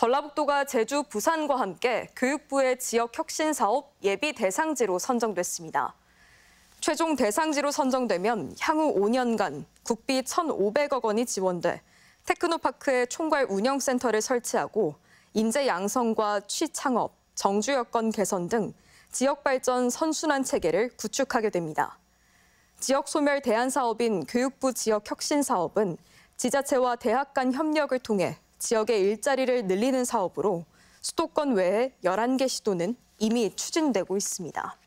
전라북도가 제주, 부산과 함께 교육부의 지역 혁신 사업 예비 대상지로 선정됐습니다. 최종 대상지로 선정되면 향후 5년간 국비 1,500억 원이 지원돼 테크노파크의 총괄 운영센터를 설치하고 인재 양성과 취창업, 정주 여건 개선 등 지역 발전 선순환 체계를 구축하게 됩니다. 지역 소멸 대안 사업인 교육부 지역 혁신 사업은 지자체와 대학 간 협력을 통해 지역의 일자리를 늘리는 사업으로 수도권 외에 11개 시도는 이미 추진되고 있습니다.